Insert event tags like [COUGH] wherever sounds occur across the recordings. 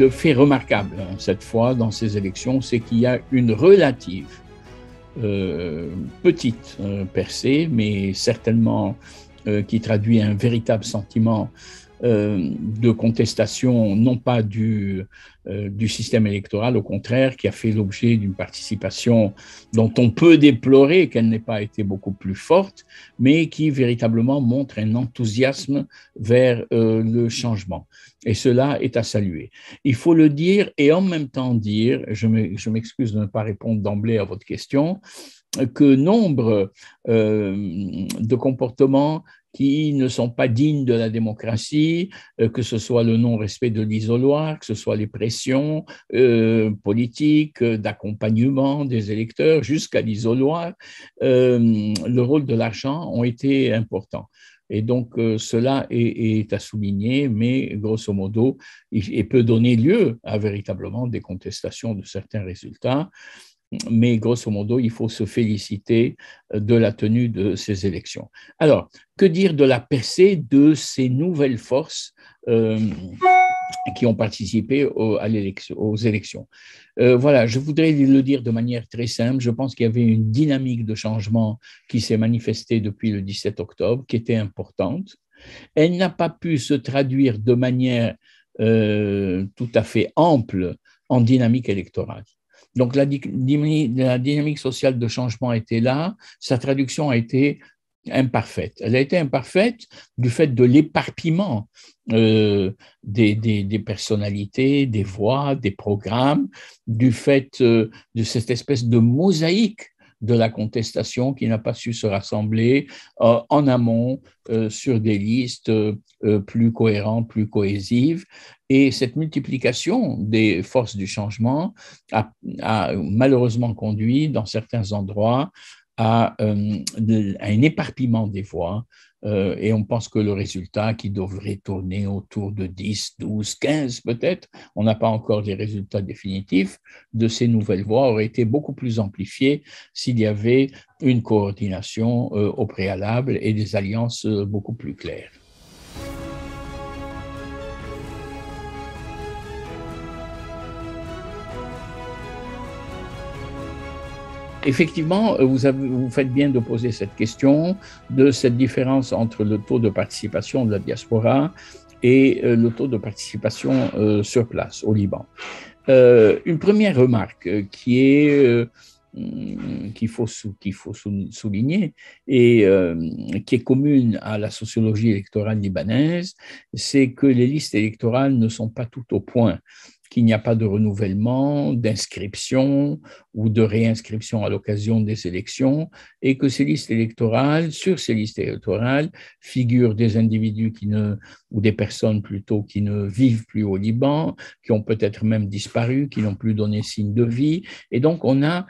le fait remarquable hein, cette fois dans ces élections, c'est qu'il y a une relative euh, petite euh, percée, mais certainement euh, qui traduit un véritable sentiment euh, de contestation, non pas du, euh, du système électoral, au contraire, qui a fait l'objet d'une participation dont on peut déplorer qu'elle n'ait pas été beaucoup plus forte, mais qui véritablement montre un enthousiasme vers euh, le changement. Et cela est à saluer. Il faut le dire et en même temps dire, je m'excuse de ne pas répondre d'emblée à votre question, que nombre de comportements qui ne sont pas dignes de la démocratie, euh, que ce soit le non-respect de l'isoloir, que ce soit les pressions euh, politiques, euh, d'accompagnement des électeurs jusqu'à l'isoloir, le rôle de l'argent ont été important. Et donc, cela est, à souligner, mais grosso modo, il, il, peut donner lieu à véritablement des contestations de certains résultats mais grosso modo, il faut se féliciter euh, de la tenue de ces élections. Alors, que dire de la percée de ces nouvelles forces euh, qui ont participé aux élections euh, Voilà, je voudrais le dire de manière très simple. Je pense qu'il y avait une dynamique de changement qui s'est manifestée depuis le 17 octobre, qui était importante. Elle n'a pas pu se traduire de manière tout à fait ample en dynamique électorale. Donc la, dynamique sociale de changement était là, sa traduction a été imparfaite. Elle a été imparfaite du fait de l'éparpillement euh, des, personnalités, des voix, des programmes, du fait euh, de cette espèce de mosaïque de la contestation qui n'a pas su se rassembler euh, en amont euh, sur des listes euh, plus cohérentes, plus cohésives. Et cette multiplication des forces du changement a, malheureusement conduit dans certains endroits à, à un éparpillement des voix, euh, et on pense que le résultat qui devrait tourner autour de 10, 12, 15 peut-être, on n'a pas encore les résultats définitifs de ces nouvelles voies, aurait été beaucoup plus amplifié s'il y avait une coordination euh, au préalable et des alliances euh, beaucoup plus claires. Effectivement, euh, vous, avez, vous, faites bien de poser cette question de cette différence entre le taux de participation de la diaspora et euh, le taux de participation euh, sur place au Liban. une première remarque qui est hmm, qu'il faut, faut souligner et qui est commune à la sociologie électorale libanaise, c'est que les listes électorales ne sont pas toutes au point qu'il n'y a pas de renouvellement, d'inscription ou de réinscription à l'occasion des élections, et que ces listes électorales, sur ces listes électorales, figurent des individus qui ne, ou des personnes plutôt qui ne vivent plus au Liban, qui ont peut-être même disparu, qui n'ont plus donné signe de vie. Et donc, on a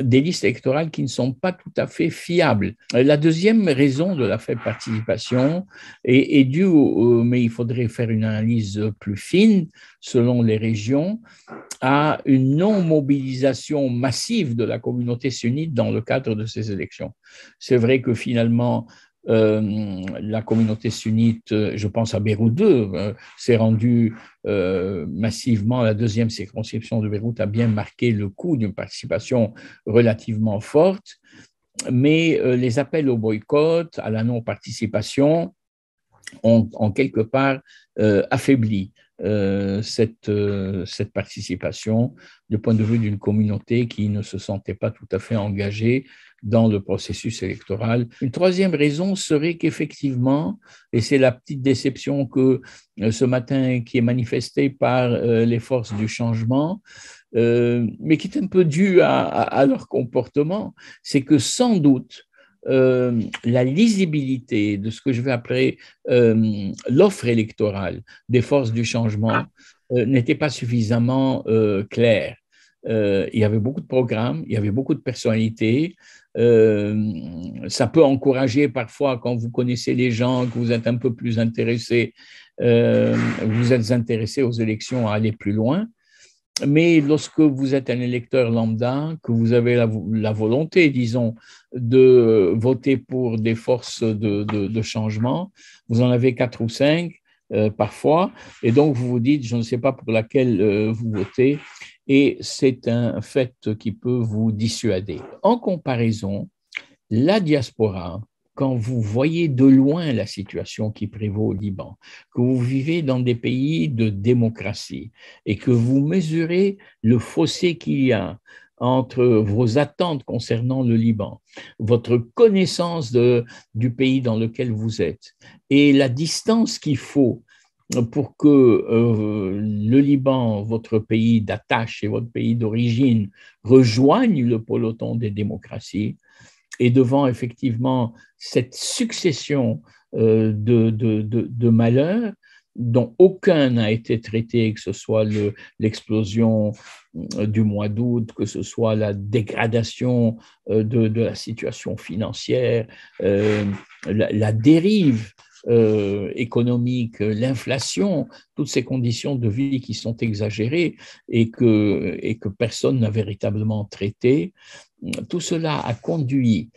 des listes électorales qui ne sont pas tout à fait fiables. La deuxième raison de la faible participation est, due, mais il faudrait faire une analyse plus fine selon les régions, à une non-mobilisation massive de la communauté sunnite dans le cadre de ces élections. C'est vrai que finalement, euh, la communauté sunnite, euh, je pense à Beyrouth 2, euh, s'est rendue massivement. La deuxième circonscription de Beyrouth a bien marqué le coup d'une participation relativement forte, mais les appels au boycott, à la non-participation ont en quelque part affaibli euh, euh, cette, participation du point de vue d'une communauté qui ne se sentait pas tout à fait engagée dans le processus électoral. Une troisième raison serait qu'effectivement, et c'est la petite déception que euh, ce matin qui est manifestée par les forces du changement, mais qui est un peu due à leur comportement, c'est que sans doute euh, la lisibilité de ce que je vais appeler euh, l'offre électorale des forces du changement ah. euh, n'était pas suffisamment claire. il y avait beaucoup de programmes, il y avait beaucoup de personnalités. ça peut encourager parfois quand vous connaissez les gens, que vous êtes un peu plus intéressé, vous êtes intéressé aux élections à aller plus loin. Mais lorsque vous êtes un électeur lambda, que vous avez la, volonté, disons, de voter pour des forces de, changement, vous en avez quatre ou cinq euh, parfois, et donc vous vous dites, je ne sais pas pour laquelle euh, vous votez, et c'est un fait qui peut vous dissuader. En comparaison, la diaspora, quand vous voyez de loin la situation qui prévaut au Liban, que vous vivez dans des pays de démocratie et que vous mesurez le fossé qu'il y a entre vos attentes concernant le Liban, votre connaissance du pays dans lequel vous êtes et la distance qu'il faut pour que euh, le Liban, votre pays d'attache et votre pays d'origine, rejoignent le peloton des démocraties, et devant effectivement cette succession euh, de, malheurs dont aucun n'a été traité, que ce soit l'explosion euh, du mois d'août, que ce soit la dégradation euh, de, la situation financière, la, dérive économique, l'inflation, toutes ces conditions de vie qui sont exagérées et que, et que personne n'a véritablement traité tout cela a conduit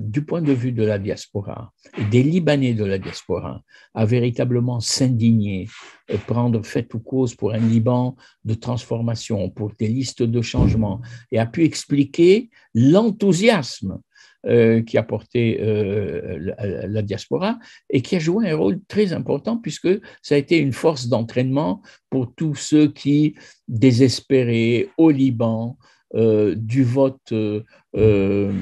du point de vue de la diaspora, des Libanais de la diaspora, à véritablement s'indigner, prendre fait ou cause pour un Liban de transformation, pour des listes de changement, et a pu expliquer l'enthousiasme euh, qui a porté euh, la, diaspora et qui a joué un rôle très important puisque ça a été une force d'entraînement pour tous ceux qui, désespéraient au Liban, euh, du vote euh, euh,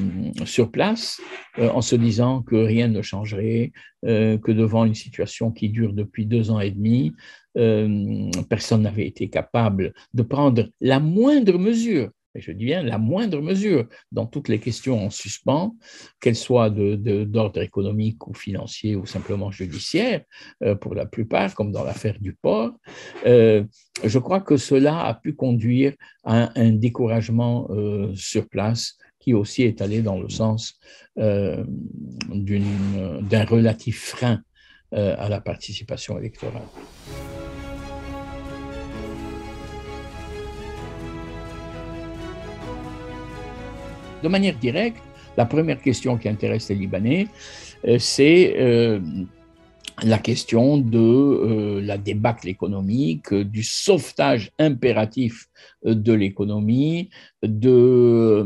sur place en se disant que rien ne changerait, que devant une situation qui dure depuis deux ans et demi, personne n'avait été capable de prendre la moindre mesure et je dis bien la moindre mesure, dans toutes les questions en suspens, qu'elles soient d'ordre économique ou financier ou simplement judiciaire, euh, pour la plupart, comme dans l'affaire du port, euh, je crois que cela a pu conduire à un, découragement euh, sur place qui aussi est allé dans le sens d'un relatif frein à la participation électorale. de manière directe, la première question qui intéresse les Libanais, euh, c'est euh, la question de euh, la débâcle économique, du sauvetage impératif de l'économie, de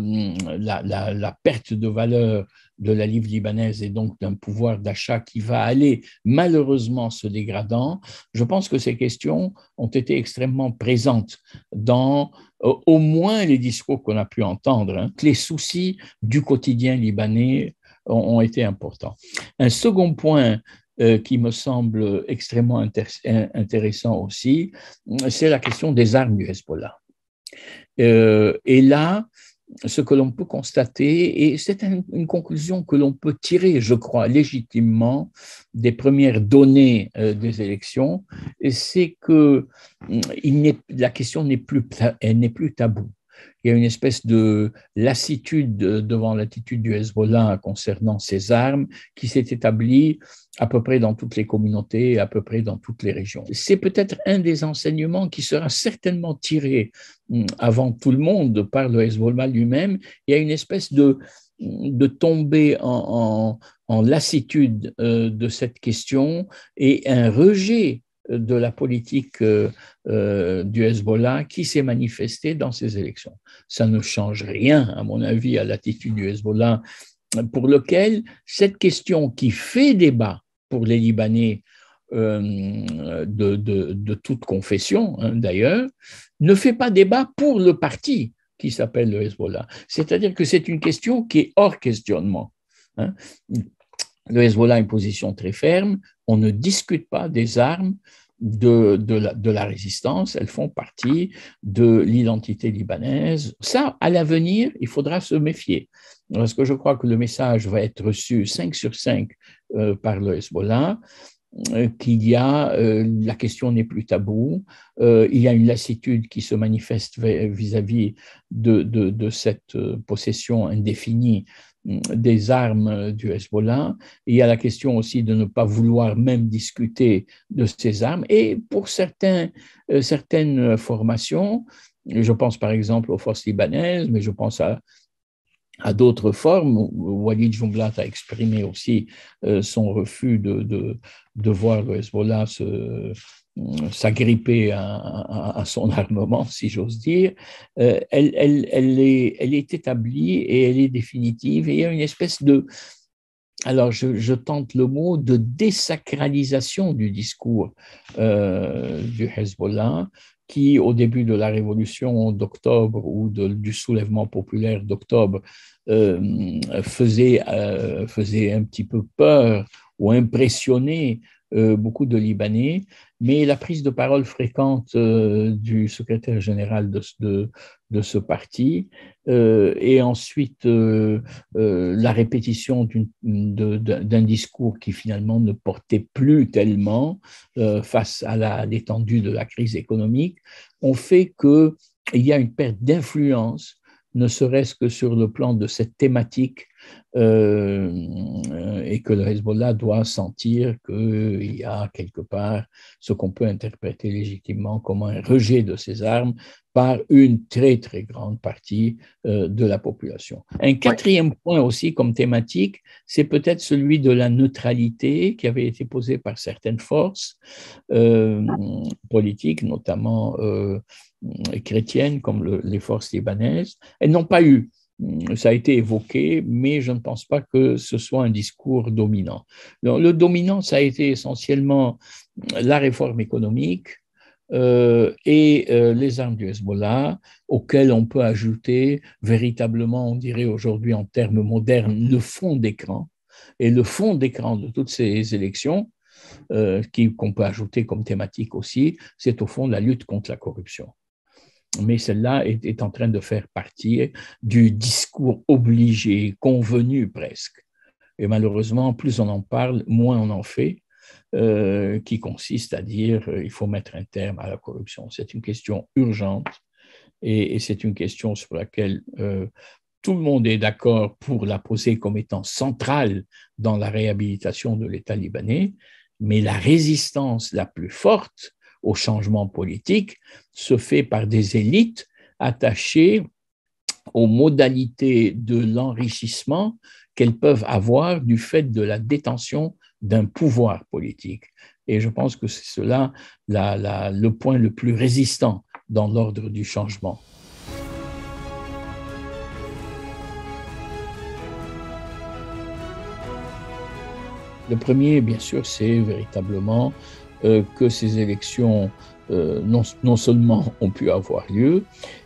la, la, perte de valeur de la livre libanaise et donc d'un pouvoir d'achat qui va aller malheureusement se dégradant, je pense que ces questions ont été extrêmement présentes dans euh, au moins les discours qu'on a pu entendre, hein, les soucis du quotidien libanais ont, été importants. Un second point euh, qui me semble extrêmement intéressant aussi, c'est la question des armes du Hezbollah. Euh, et là, ce que l'on peut constater, et c'est une conclusion que l'on peut tirer, je crois, légitimement des premières données euh, des élections, c'est que mm, la question n'est plus, n'est plus taboue. Il y a une espèce de lassitude euh, devant l'attitude du Hezbollah concernant ses armes qui s'est établie à peu près dans toutes les communautés, à peu près dans toutes les régions. C'est peut-être un des enseignements qui sera certainement tiré mm, avant tout le monde par le Hezbollah lui-même. Il y a une espèce de, de tomber en, en lassitude euh, de cette question et un rejet de la politique euh, euh, du Hezbollah qui s'est manifestée dans ces élections. Ça ne change rien, à mon avis, à l'attitude du Hezbollah, pour lequel cette question qui fait débat pour les Libanais euh, de, toute confession, hein, d'ailleurs, ne fait pas débat pour le parti qui s'appelle le Hezbollah. C'est-à-dire que c'est une question qui est hors questionnement. Hein. Le Hezbollah a une position très ferme, on ne discute pas des armes de, la, résistance, elles font partie de l'identité libanaise. Ça, à l'avenir, il faudra se méfier, parce que je crois que le message va être reçu 5 sur 5 euh, par le Hezbollah euh, qu'il y a, euh, la question n'est plus tabou, il y a une lassitude qui se manifeste vis-à-vis de, cette possession indéfinie des armes du Hezbollah. Il y a la question aussi de ne pas vouloir même discuter de ces armes. Et pour certains, euh, certaines formations, je pense par exemple aux forces libanaises, mais je pense à, d'autres formes. Walid Jumblat a exprimé aussi euh, son refus de, de, de voir le Hezbollah se, s'agripper à, son armement, si j'ose dire, euh, elle, est, établie et elle est définitive. Et il y a une espèce de, alors je, tente le mot, de désacralisation du discours euh, du Hezbollah, qui au début de la révolution d'octobre ou du soulèvement populaire d'octobre euh, faisait, faisait un petit peu peur ou impressionnait, euh, beaucoup de Libanais, mais la prise de parole fréquente euh, du secrétaire général de, ce parti euh, et ensuite la répétition d'un discours qui finalement ne portait plus tellement face à l'étendue de la crise économique ont fait qu'il y a une perte d'influence, ne serait-ce que sur le plan de cette thématique euh, euh, et que le Hezbollah doit sentir qu'il y a quelque part ce qu'on peut interpréter légitimement comme un rejet de ses armes par une très très grande partie euh, de la population. Un quatrième point aussi comme thématique, c'est peut-être celui de la neutralité qui avait été posée par certaines forces politiques, notamment chrétiennes comme les forces libanaises. Elles n'ont pas eu Hmm, ça a été évoqué, mais je ne pense pas que ce soit un discours dominant. le dominant, ça a été essentiellement la réforme économique euh, et euh, les armes du Hezbollah, auxquelles on peut ajouter véritablement, on dirait aujourd'hui en termes modernes, le fond d'écran. Et le fond d'écran de toutes ces élections, euh, qu'on peut ajouter comme thématique aussi, c'est au fond la lutte contre la corruption mais celle-là est, en train de faire partie du discours obligé, convenu presque. Et malheureusement, plus on en parle, moins on en fait, euh, qui consiste à dire euh, il faut mettre un terme à la corruption. C'est une question urgente et, c'est une question sur laquelle euh, tout le monde est d'accord pour la poser comme étant centrale dans la réhabilitation de l'État libanais, mais la résistance la plus forte au changement politique se fait par des élites attachées aux modalités de l'enrichissement qu'elles peuvent avoir du fait de la détention d'un pouvoir politique. Et je pense que c'est cela le point le plus résistant dans l'ordre du changement. Le premier, bien sûr, c'est véritablement euh, que ces élections euh, non, seulement [LAUGHS] ont pu avoir lieu,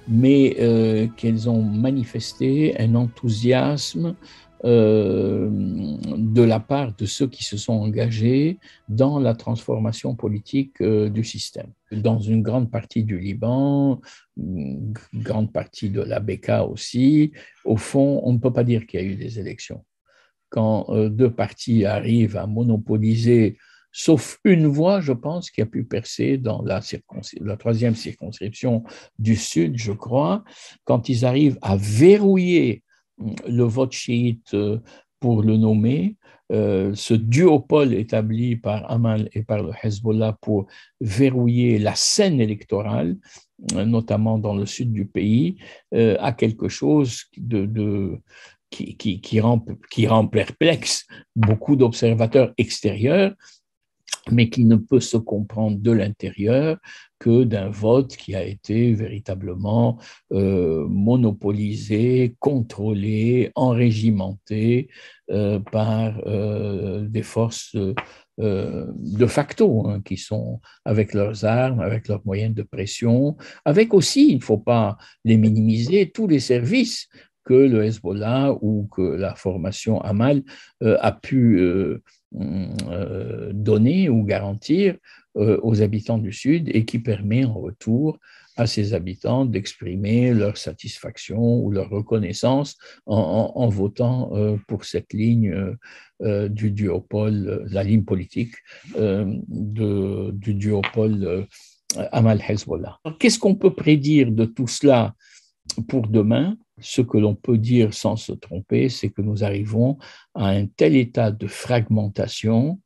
mais euh, qu'elles ont manifesté un enthousiasme de la part de ceux qui se sont engagés dans la transformation politique du système. Dans une grande partie du Liban, une grande partie de la Beka aussi, au fond, on ne peut pas dire qu'il y a eu des élections. Quand deux partis arrivent à monopoliser sauf une voix, je pense, qui a pu percer dans la, la, troisième circonscription du Sud, je crois, quand ils arrivent à verrouiller hum, le vote chiite euh, pour le nommer, euh, ce duopole établi par Amal et par le Hezbollah pour verrouiller la scène électorale, euh, notamment dans le sud du pays, a quelque chose de, qui, qui, rend, qui rend perplexe beaucoup d'observateurs extérieurs mais qui ne peut se comprendre de l'intérieur que d'un vote qui a été véritablement euh, monopolisé, contrôlé, enrégimenté euh, par euh, des forces de facto, hein, qui sont avec leurs armes, avec leurs moyens de pression, avec aussi, il ne faut pas les minimiser, tous les services que le Hezbollah ou que la formation Amal euh, a pu euh, mm, euh, donner ou garantir aux habitants du Sud et qui permet en retour à ces habitants d'exprimer leur satisfaction ou leur reconnaissance en, votant pour cette ligne du duopole, la ligne politique du duopole amal hezbollah Qu'est-ce qu'on peut prédire de tout cela pour demain ce que l'on peut dire sans se tromper, c'est que nous arrivons à un tel état de fragmentation,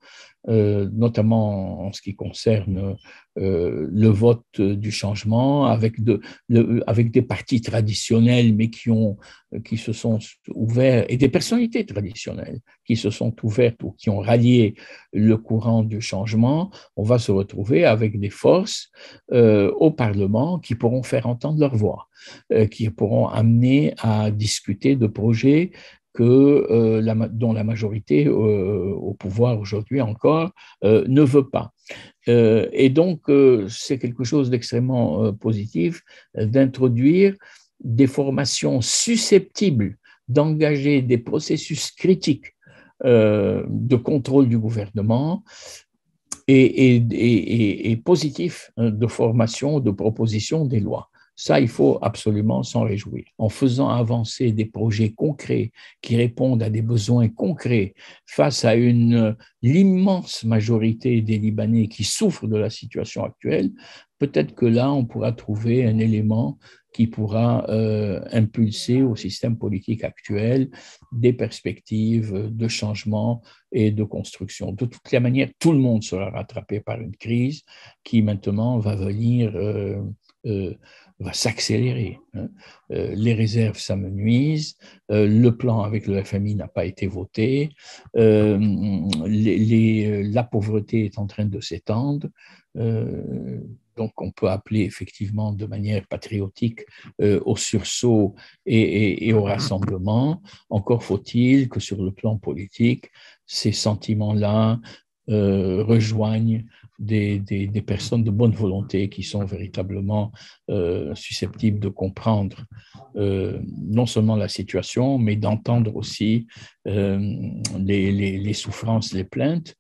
euh, notamment en ce qui concerne euh, le vote du changement, avec, de, avec des partis traditionnels, mais qui, ont, qui se sont ouverts, et des personnalités traditionnelles qui se sont ouvertes ou qui ont rallié le courant du changement, on va se retrouver avec des forces euh, au Parlement qui pourront faire entendre leur voix, qui pourront amener à discuter de projets que, euh, dont la majorité euh, au pouvoir aujourd'hui encore euh, ne veut pas. et donc, c'est quelque chose d'extrêmement positif d'introduire des formations susceptibles d'engager des processus critiques de contrôle du gouvernement et, et, et positifs hein, de formation, de proposition des lois. Ça, il faut absolument s'en réjouir. En faisant avancer des projets concrets qui répondent à des besoins concrets face à une l'immense majorité des Libanais qui souffrent de la situation actuelle, peut-être que là, on pourra trouver un élément qui pourra euh, impulser au système politique actuel des perspectives de changement et de construction. De toute la manière, tout le monde sera rattrapé par une crise qui maintenant va venir... Euh, euh, va s'accélérer. Hein. Euh, les réserves s'amenuisent, euh, le plan avec le FMI n'a pas été voté, euh, la pauvreté est en train de s'étendre. donc on peut appeler effectivement de manière patriotique au sursaut et, et au rassemblement. Encore faut-il que sur le plan politique, ces sentiments-là rejoignent des, personnes de bonne volonté qui sont véritablement euh, susceptibles de comprendre euh, non seulement la situation, mais d'entendre aussi euh, les, les, souffrances, les plaintes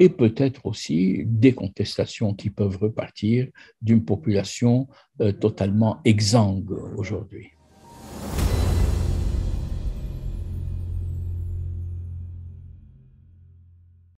et peut-être aussi des contestations qui peuvent repartir d'une population totalement exsangue aujourd'hui.